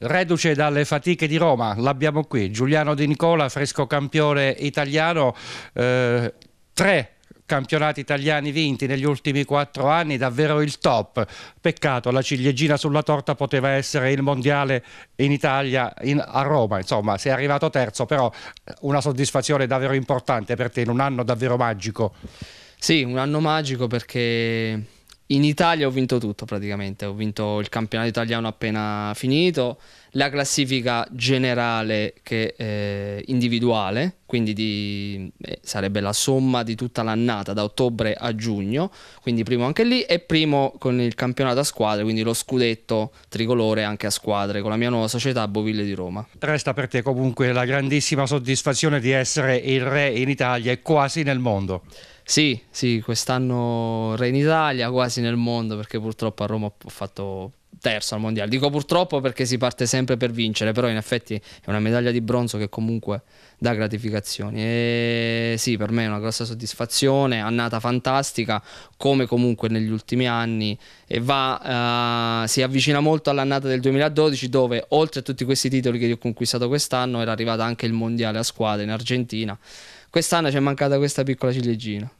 Reduce dalle fatiche di Roma, l'abbiamo qui, Giuliano Di Nicola, fresco campione italiano, eh, tre campionati italiani vinti negli ultimi quattro anni, davvero il top. Peccato, la ciliegina sulla torta poteva essere il mondiale in Italia, in, a Roma, insomma, sei arrivato terzo, però una soddisfazione davvero importante per te in un anno davvero magico. Sì, un anno magico perché in Italia ho vinto tutto praticamente, ho vinto il campionato italiano appena finito, la classifica generale che eh, individuale quindi di, eh, sarebbe la somma di tutta l'annata da ottobre a giugno, quindi primo anche lì e primo con il campionato a squadre, quindi lo scudetto tricolore anche a squadre con la mia nuova società Boville di Roma. Resta per te comunque la grandissima soddisfazione di essere il re in Italia e quasi nel mondo. Sì, sì, quest'anno re in Italia, quasi nel mondo perché purtroppo a Roma ho fatto terzo al mondiale. Dico purtroppo perché si parte sempre per vincere, però in effetti è una medaglia di bronzo che comunque dà gratificazioni. E sì, per me è una grossa soddisfazione, annata fantastica, come comunque negli ultimi anni, e va, uh, si avvicina molto all'annata del 2012 dove oltre a tutti questi titoli che ho conquistato quest'anno era arrivato anche il mondiale a squadre in Argentina. Quest'anno ci è mancata questa piccola ciliegina.